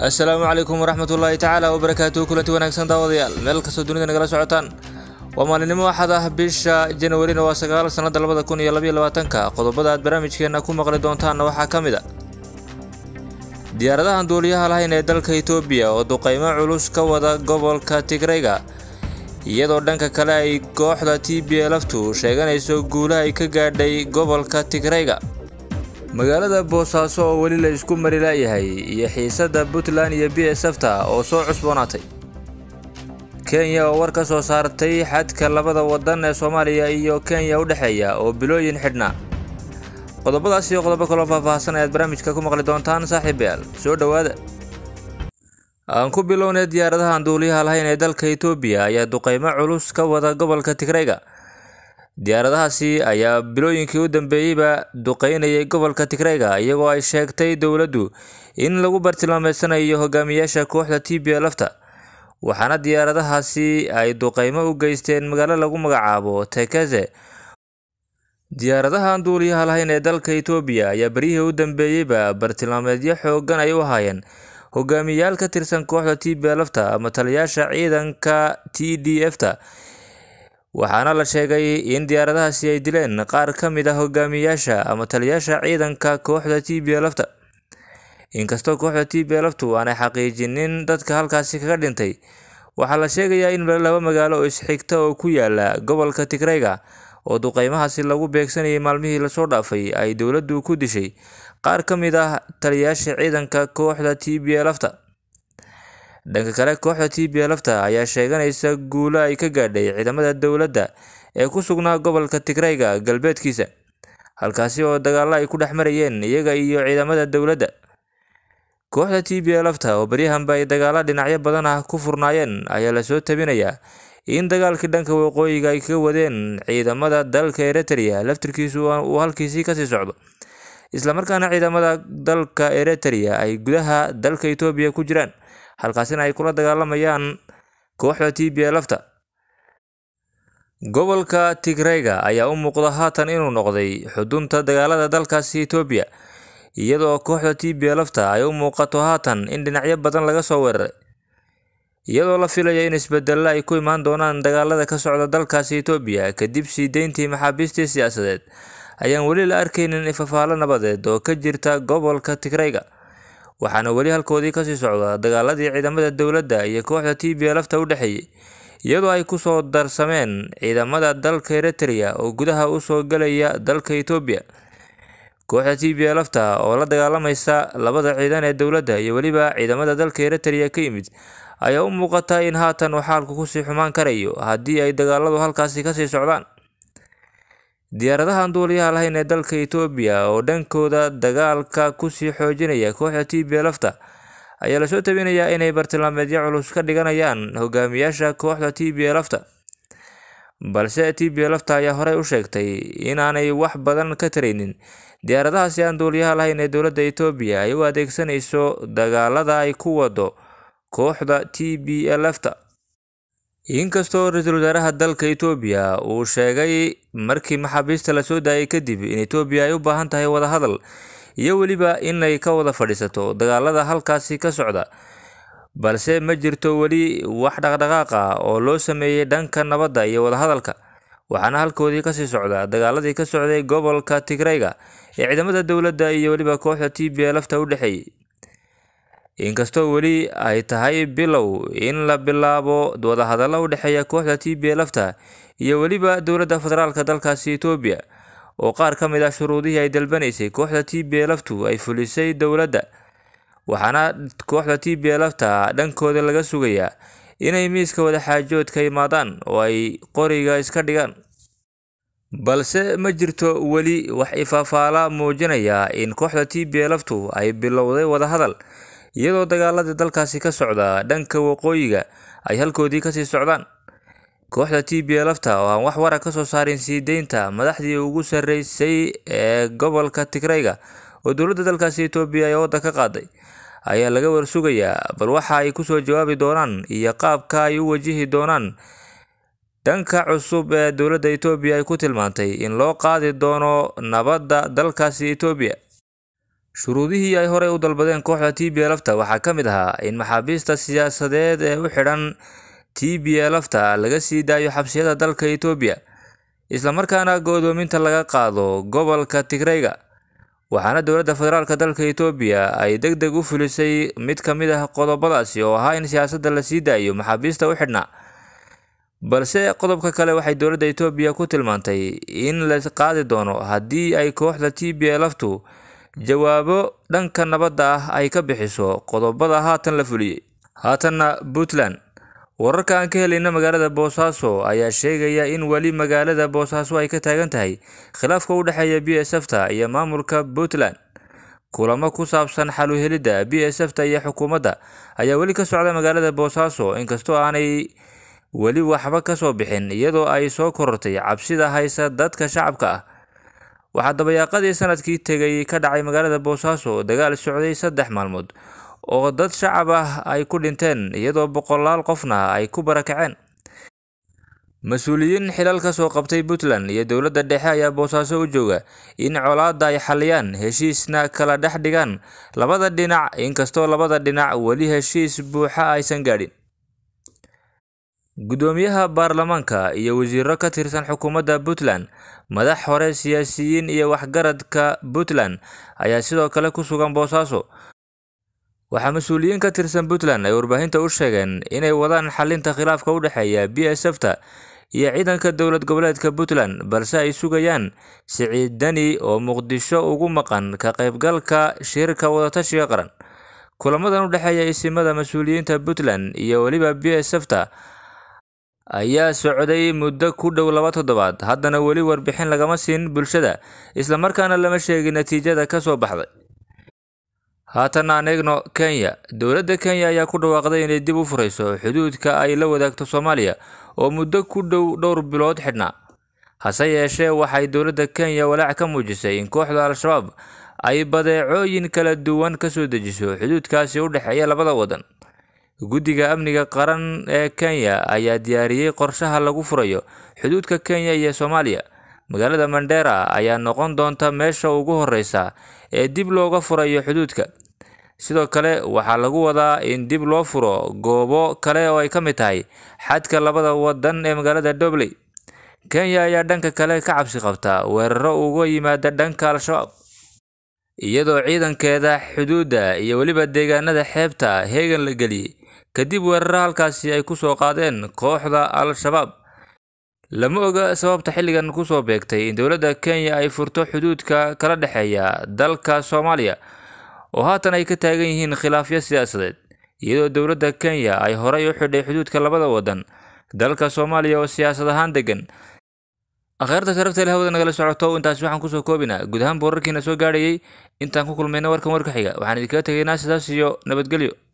asalaamu calaykum waraxmat ullaahi tacaala wabarakaatu kulanti wanaagsan daawadayaal meel kastoo dunida nagala socotaan waa maalinimo axad ah bisha januwarina waa sagaal sannadda labada kun iyo labayo labaatanka qodobada aad barnaamijkeenna ku maqli doontaanna waxaa ka mid a diyaaradahan duuliyaha lahayn ee dalka etoobiya oo duqaymo culus ka wada gobolka tigrayga iyadoo dhanka kale ay kooxda t b laftu sheeganayso guulaha ay ka gaadhay gobolka tigrayga magaalada boosaaso oo weli la isku mari la'yahay iyo xiisadda puntland iyo b s fta oo soo cusboonaatay kenya oo war ka soo saartay xadka labada waddan ee soomaaliya iyo kenya u dhexeeya oo bilooyin xidhnaa qodobadaas iyo qodobo kaloo faahfaahsan ayaad barnaamijka ku maqli doontaan saaxiibayaal soo dhowaada aan ku bilownay diyaaradahan duuliyaha lahayn ee dalka etoobiya ayaa duqaymo culus ka wada gobolka tigrayga diyaaradahaasi ayaa bilooyinkii u dambeeyeyba duqeynayay gobolka tigreega iyagoo ay sheegtay dowladdu in lagu bartilmaameedsanayo hogaamiyaasha kooxda t b lafta waxaana diyaaradahaasi ay duqeymo u geysteen magaalo lagu magacaabo tekeze diyaaradahan duuliyaha lahayn ee dalka etoobiya ayaa beryihii u dambeeyeyba bartilmaameedyo xooggan ay u ahaayeen hogaamiyaal ka tirsan kooxda t b lafta ama taliyaasha ciidanka t d f ta waxaana la sheegay in diyaaradahaasi ay dileen qaar ka mid ah hogaamiyaasha ama taliyaasha ciidanka kooxda t b elafta inkastoo kooxda t b elaftu aanay xaqiijinin dadka halkaasi kaga dhintay waxaa la sheegayaa in laba magaalo oo isxigta oo ku yaala gobolka tigreyga oo duqeymahaasi lagu beegsanayay maalmihii lasoo dhaafay ay dowladdu ku dishay qaar ka mid ah taliyayaasha ciidanka kooxda t b elafta dhanka kale kooxda t b lafta ayaa sheeganaysa guulo ay ka gaadhay ciidamada dowladda ee ku sugnaa gobolka tigrayga galbeedkiisa halkaasi oo dagaallo ay ku dhex marayeen iyaga iyo ciidamada dowladda kooxda t b lafta oo baryahanba ay dagaallo dhinacyo badan ah ku furnaayeen ayaa lasoo tabinayaa in dagaalkii dhanka waqooyiga ay kaga wadeen ciidamada dalka eritrea laftirkiisu uu halkiisii kasii socdo islamarkaana ciidamada dalka eritrea ay gudaha dalka etoobiya ku jiraan halkaasina ay kula dagaalamayaan kooxda t b lfta gobolka tigreyga ayaa u muuqda haatan inuu noqday xudunta dagaalada dalkaasi etoobiya iyadoo kooxda t b lfta ay u muuqato haatan in dhinacyo badan laga soo weeraray iyadoo la filayo in isbedella ay ku imaan doonaan dagaalada ka socda dalkaasi etoobiya kadib sii deyntii maxaabiistii siyaasadeed ayaan weli la arkaynin ifafaalo nabadeed oo ka jirta gobolka tigreyga waxaana weli halkoodii kasii socda dagaaladii ciidamada dowladda iyo kooxda t b lafta u dhexeeyey iyadoo ay ku soo darsameen ciidamada dalka eritrea oo gudaha u soo galaya dalka etoobiya kooxda t b lafta oo la dagaalamaysa labada ciidan ee dowladda iyo weliba ciidamada dalka eritrea ka yimid ayaa u muuqata in haatan uu xaalku kusii xumaan karayo haddii ay dagaaladu halkaasi kasii socdaan diyaaradahan duuliyaha lahayn ee dalka etoobiya oo dhankooda dagaalka ku sii xoojinaya kooxda t TPLF-ta ayaa lasoo tabinayaa inay bartilmaameedyo culus ka dhiganayaan hogaamiyaasha kooxda t TPLF-ta balse t TPLF-ta ayaa horey u sheegtay inaanay wax badan ka taraynin diyaaradahaasi aan duuliyaha lahayn ee dowladda etoobiya ay u adeegsanayso dagaalada ay ku wado kooxda t TPLF-ta inkastoo ra-iisul wasaaraha dalka etoobiya uu sheegay markii maxaabiista lasoo daayay kadib in etoobiya ay u baahan tahay wadahadal iyo weliba inay ka wada fadhiisato dagaalada halkaasi ka socda balse ma jirto weli wax dhaqdhaqaaqa oo loo sameeyey dhanka nabadda iyo wadahadalka waxaana halkoodii kasii socda dagaaladii ka socday gobolka Tigrayga ee ciidamada dowladda iyo weliba kooxda TPLF ta u dhexeeyey inkastoo weli ay tahay bilow in la bilaabo wadahadalla u dhexeeya kooxda t b lafta iyo weliba dowladda federaalka dalkaasi etoobiya oo qaar ka mid ah shuruudihii ay dalbanaysay kooxda t b laftu ay fulisay dowladda waxaana kooxda t b lafta dhankooda laga sugayaa inay miiska wadaxaajoodka ka imaadaan oo ay qoriga iska dhigaan balse ma jirto weli wax ifaafaala muujinaya in kooxda t b laftu ay bilowday wadahadal iyadoo dagaaladii dalkaasi ka socda dhanka waqooyiga ay halkoodii kasii socdaan kooxda t b lafta oo aan wax wara kasoo saarin sii deynta madaxdii ugu sarreysay ee gobolka tigrayga oo dowladda dalkaasi etoobiya ee wadda ka qaaday ayaa laga warsugayaa bal waxa ay kusoo jawaabi doonaan iyo qaabka ay u wajihi doonaan dhanka cusub ee dowladda etoobiya ay ku tilmaantay in loo qaadi doono nabadda dalkaasi etoobiya shuruudihii ay horey u dalbadeen kooxda t b elafta waxaa ka mid ahaa in maxaabiista siyaasadeed ee u xidhan t b elafta laga sii daayo xabsiyada dalka etoobiya islamarkaana go-doominta laga qaado gobolka tigreyga waxaana dowladda federaalka dalka etoobiya ay deg deg u fulisay mid ka mid ah qodobadaasi oo ahaa in siyaasadda la sii daayo maxaabiista u xidhnaa balse qodobka kale waxay dowladda etoobiya ku tilmaantay in la qaadi doono haddii ay kooxda t b elaftu jawaabo dhanka nabadda ah ay ka bixiso qodobada haatan la fuliyey haatanna puntland wararka aan ka helayna magaalada boosaaso ayaa sheegaya in weli magaalada boosaaso ay ka taagan tahay khilaafka u dhexeeya b s fta iyo maamulka puntland kulamo ku saabsan xaluhelidda b s fta iyo xukuumadda ayaa weli ka socda magaalada boosaaso inkastoo aanay weli waxba ka soo bixin iyadoo ay soo korortay cabsida haysa dadka shacabka ah waxaa dabayaaqadii sanadkii tegay ka dhacay magaalada boosaaso dagaal socday saddex maalmood oo dad shacab ah ay ku dhinteen iyadoo boqolaal qofna ay ku barakaceen mas-uuliyiin xilal ka soo qabtay puntland iyo dowladda dhexe ayaa boosaaso u jooga in colaadda ay xalliyaan heshiisna kala dhex dhigaan labada dhinac inkastoo labada dhinac weli heshiis buuxa aysan gaadhin guddoomiyaha baarlamaanka iyo wasiiro ka tirsan xukuumadda puntland madax hore siyaasiyiin iyo waxgaradka puntland ayaa sidoo kale ku sugan boosaaso waxaa mas-uuliyiin ka tirsan puntland ay warbaahinta u sheegeen inay wadaan xalinta khilaafka u dhexeeya b s f ta iyo ciidanka dowlad goboleedka puntland balse ay sugayaan siciidani oo muqdisho ugu maqan ka qaybgalka shirka wadatashiga qaran kulamadan u dhexeeya isimada mas-uuliyiinta puntland iyo weliba b s f ta ayaa socday muddo ku dhow laba toddobaad haddana weli warbixin lagama siin bulshada islamarkaana lama sheegin natiijada ka soo baxday haatan aan eegno kenya dowladda kenya ayaa ku dhawaaqday inay dib u furayso xuduudka ay la wadaagto soomaaliya oo muddo ku dhow dhowr bilood xidhnaa hase yeeshee waxay dowladda kenya walaac ka muujisay in kooxda al-shabaab ay badeecooyin kala duwan ka soo dejiso xuduudkaasi u dhexeeya labada waddan Guddiga Amniga Qaran ee Kenya ayaa diyaariyey qorshaha lagu furayo xuduudka Kenya iyo Soomaaliya. Magaalada Mandera ayaa noqon doonta meesha ugu horeysa ee dib looga furayo xuduudka. Sidoo kale, waxaa lagu wadaa in dib loo furo goobo kale oo ay ka mid tahay xadka labada waddan ee magaalada Dobley. Kenya ayaa dhanka kale ka cabsi qabta weerarro uga yimaada dhanka Al-Shabaab, iyadoo ciidankeeda xuduudda iyo weliba deegaanada xeebta heegan la geliyey kadib weerara halkaasi ay ku soo qaadeen kooxda al-shabaab lama oga sababta xilligan ku soo beegtay in dowladda kenya ay furto xuduudka kala dhexeeya dalka soomaaliya oo haatan ay ka taagan yihiin khilaafyo siyaasadeed iyadoo dowladda kenya ay horay u xidhay xuduudka labada waddan dalka soomaaliya oo siyaasad ahaan degan akhyarta sharafta ilahawada nagala socoto intaasi waxaan kusoo koobinaa guud ahaan boorarkiina soo gaadhayay intaan ku kulmayna warkan warkaxiga waxaan idinkaga tegaynaa sidaas iyo nabadgelyo